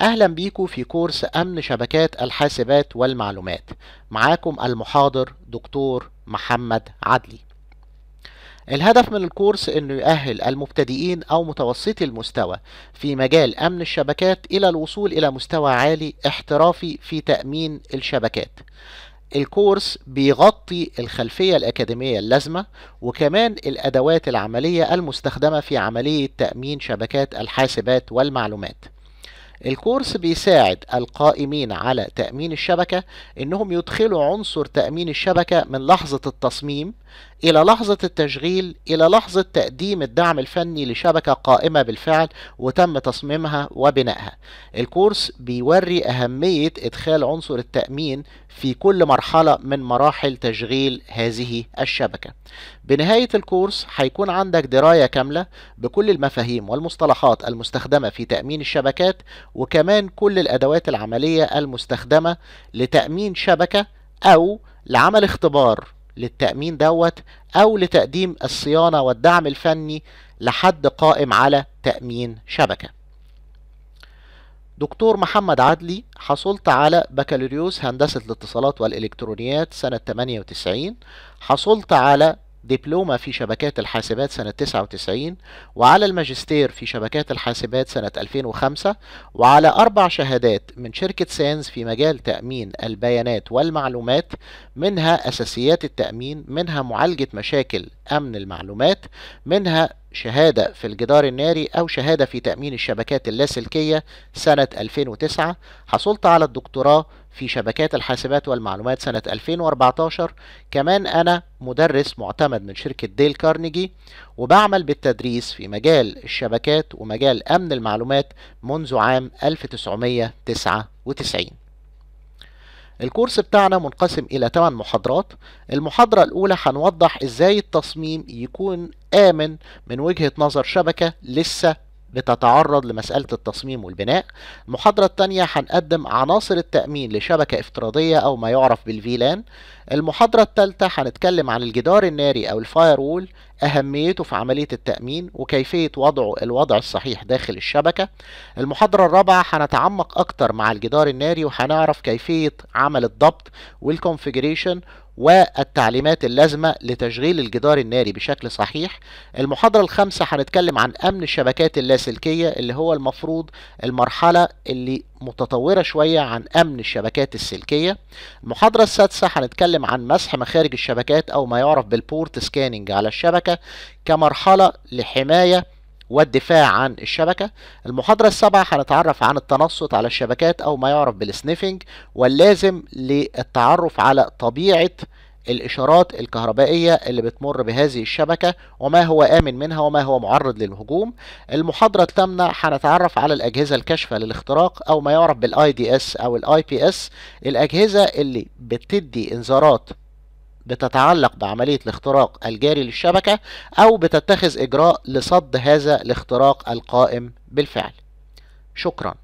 أهلا بيكم في كورس أمن شبكات الحاسبات والمعلومات معاكم المحاضر دكتور محمد عدلي الهدف من الكورس أنه يؤهل المبتدئين أو متوسطي المستوى في مجال أمن الشبكات إلى الوصول إلى مستوى عالي احترافي في تأمين الشبكات الكورس بيغطي الخلفية الأكاديمية اللازمة وكمان الأدوات العملية المستخدمة في عملية تأمين شبكات الحاسبات والمعلومات الكورس بيساعد القائمين على تأمين الشبكة إنهم يدخلوا عنصر تأمين الشبكة من لحظة التصميم إلى لحظة التشغيل إلى لحظة تقديم الدعم الفني لشبكة قائمة بالفعل وتم تصميمها وبنائها. الكورس بيوري أهمية إدخال عنصر التأمين في كل مرحلة من مراحل تشغيل هذه الشبكة. بنهاية الكورس هيكون عندك دراية كاملة بكل المفاهيم والمصطلحات المستخدمة في تأمين الشبكات وكمان كل الأدوات العملية المستخدمة لتأمين شبكة أو لعمل اختبار للتأمين دوت أو لتقديم الصيانة والدعم الفني لحد قائم على تأمين شبكة دكتور محمد عدلي حصلت على بكالوريوس هندسة الاتصالات والإلكترونيات سنة 98 حصلت على دبلومة في شبكات الحاسبات سنة 99 وعلى الماجستير في شبكات الحاسبات سنة 2005 وعلى أربع شهادات من شركة سانز في مجال تأمين البيانات والمعلومات منها أساسيات التأمين منها معالجة مشاكل أمن المعلومات منها شهادة في الجدار الناري أو شهادة في تأمين الشبكات اللاسلكية سنة 2009 حصلت على الدكتوراه في شبكات الحاسبات والمعلومات سنة 2014 كمان أنا مدرس معتمد من شركة ديل كارنيجي وبعمل بالتدريس في مجال الشبكات ومجال أمن المعلومات منذ عام 1999 الكورس بتاعنا منقسم إلى 8 محاضرات المحاضرة الأولى هنوضح إزاي التصميم يكون آمن من وجهة نظر شبكة لسه بتتعرض لمسألة التصميم والبناء المحاضرة الثانية هنقدم عناصر التأمين لشبكة افتراضية أو ما يعرف بالفيلان المحاضرة الثالثة هنتكلم عن الجدار الناري أو الفايروول أهميته في عملية التأمين وكيفية وضعه الوضع الصحيح داخل الشبكة المحاضرة الرابعة هنتعمق أكتر مع الجدار الناري وهنعرف كيفية عمل الضبط والكونفيجريشن والتعليمات اللازمة لتشغيل الجدار الناري بشكل صحيح المحاضرة الخامسة هنتكلم عن أمن الشبكات اللاسلكية اللي هو المفروض المرحلة اللي متطورة شوية عن أمن الشبكات السلكية المحاضرة السادسة هنتكلم عن مسح مخارج الشبكات أو ما يعرف بالبورت سكاننج على الشبكة كمرحلة لحماية والدفاع عن الشبكة المحاضرة السابعة هنتعرف عن التنصت على الشبكات أو ما يعرف بالسنيفنج واللازم للتعرف على طبيعة الإشارات الكهربائية اللي بتمر بهذه الشبكة وما هو آمن منها وما هو معرض للهجوم المحاضرة الثامنة هنتعرف على الأجهزة الكاشفة للاختراق أو ما يعرف بالاي دي اس أو الاي بي اس الأجهزة اللي بتدي إنذارات بتتعلق بعملية الاختراق الجاري للشبكة أو بتتخذ إجراء لصد هذا الاختراق القائم بالفعل شكراً